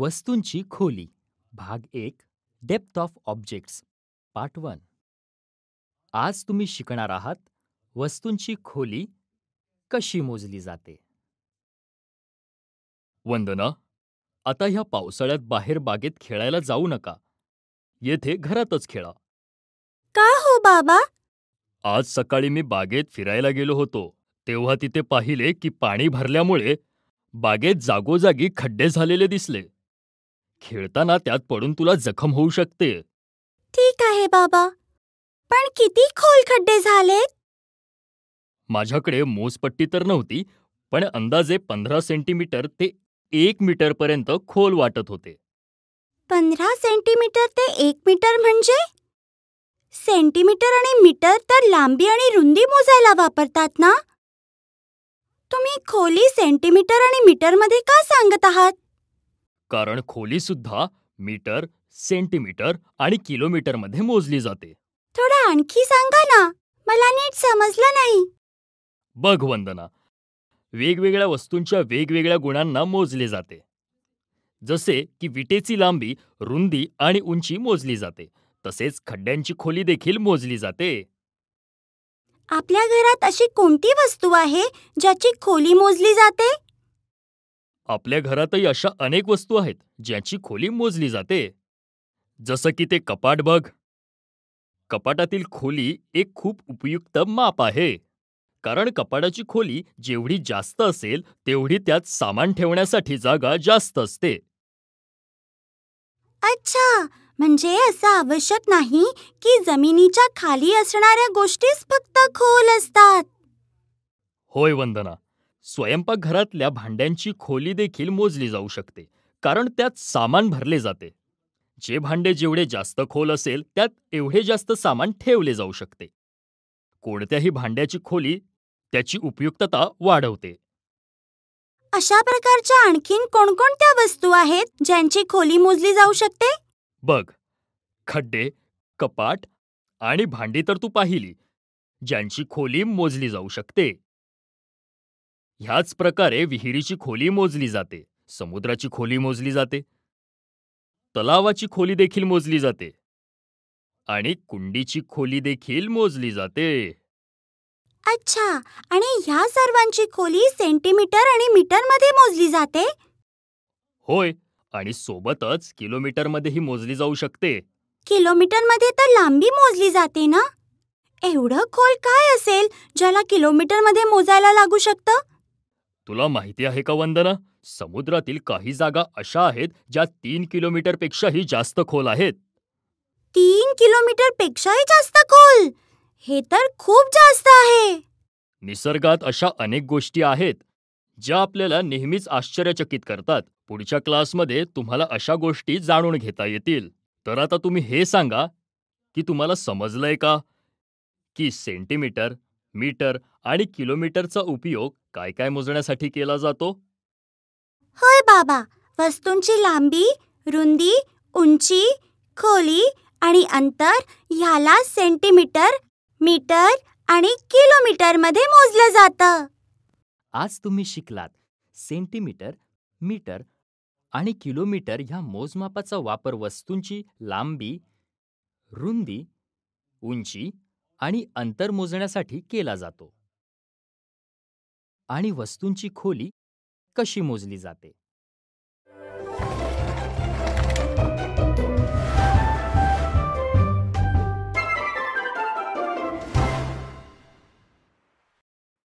वस्तूंची खोली भाग एक depth of objects part one आज तुम्ही शिकणार आहात वस्तूंची खोली कशी मोजली जाते वंदना आता ह्या पावसाळ्यात बाहेर बागेत खेळायला जाऊ नका येथे घरातच खेळा का हो बाबा आज सकाळी मी बागेत फिरायला गेलो होतो तेव्हा तिथे पाहिले की पाणी भरल्यामुळे बागेत जागोजागी खड्डे झालेले दिसले खेळताना त्यात पडून तुला जखम होऊ शकते ठीक आहे बाबा पण किती खोल खड्डे झालेत माझ्याकडे मोजपट्टी तर नव्हती पण अंदाजे पंधरा सेंटीमीटर ते एक मीटर पर्यंत खोल वाटत होते पंधरा सेंटीमीटर ते एक मीटर म्हणजे सेंटीमीटर आणि मीटर तर लांबी आणि रुंदी मोजायला वापरतात ना तुम्ही खोली सेंटीमीटर आणि मीटरमध्ये का सांगत आहात कारण खोलीसुद्धा मीटर सेंटीमीटर आणि किलोमीटरमध्ये मोजली जाते थोडा आणखी सांगा ना मला नीट समजलं नाही बघ वंदना वेगवेगळ्या वस्तूंच्या वेगवेगळ्या गुणांना मोजले जाते जसे की विटेची लांबी रुंदी आणि उंची मोजली जाते तसेच खड्ड्यांची खोली देखील मोजली जाते आपल्या घरात अशी कोणती वस्तू आहे ज्याची खोली मोजली जाते आपल्या घरातही अशा अनेक वस्तू आहेत ज्याची खोली मोजली जाते जसं की ते कपाट बघ कपाटातील खोली एक खूप उपयुक्त माप आहे कारण कपाटाची खोली जेवढी जास्त असेल तेवढी त्यात सामान ठेवण्यासाठी जागा जास्त असते अच्छा म्हणजे असं आवश्यक नाही की जमिनीच्या खाली असणाऱ्या गोष्टीच फक्त खोल असतात होय वंदना स्वयंपाकघरातल्या भांड्यांची खोली देखील मोजली जाऊ शकते कारण त्यात सामान भरले जाते जे भांडे जेवढे जास्त खोल असेल त्यात एवढे जास्त सामान ठेवले जाऊ शकते कोणत्याही भांड्याची खोली त्याची उपयुक्तता वाढवते अशा प्रकारच्या आणखीन कोणकोणत्या वस्तू आहेत ज्यांची खोली मोजली जाऊ शकते बघ खड्डे कपाट आणि भांडी तर तू पाहिली ज्यांची खोली मोजली जाऊ शकते ह्याच प्रकारे विहिरीची खोली मोजली जाते समुद्राची खोली मोजली जाते तलावाची खोली देखील मोजली जाते आणि कुंडीची खोली देखील मोजली जाते अच्छा आणि ह्या सर्वांची खोली सेंटीमीटर आणि मीटर मध्ये मोजली जाते होय आणि सोबतच किलोमीटर मध्येही मोजली जाऊ शकते किलोमीटर मध्ये तर लांबी मोजली जाते ना एवढं खोल काय असेल ज्याला किलोमीटर मध्ये मोजायला लागू शकतं तुला माहिती आहे का वंदना समुद्रातील काही जागा अशा आहेत ज्या तीन किलोमीटरपेक्षाही जास्त खोल आहेत तीन किलोमीटर पेक्षाही जास्त खोल हे तर खूप जास्त आहे निसर्गात अशा अनेक गोष्टी आहेत ज्या आपल्याला नेहमीच आश्चर्यचकित करतात पुढच्या क्लासमध्ये तुम्हाला अशा गोष्टी जाणून घेता येतील तर आता तुम्ही हे सांगा की तुम्हाला समजलंय का की सेंटीमीटर मीटर आणि किलोमीटरचा उपयोग काय काय मोजण्यासाठी केला जातो होय बाबा वस्तूंची लांबी रुंदी उंची खोली आणि अंतर ह्याला सेंटीमीटर मीटर आणि किलोमीटर मध्ये मोजलं जात आज तुम्ही शिकलात सेंटीमीटर मीटर आणि किलोमीटर ह्या मोजमापाचा वापर वस्तूंची लांबी रुंदी उंची आणि अंतर मोजण्यासाठी केला जातो आणि वस्तूंची खोली कशी मोजली जाते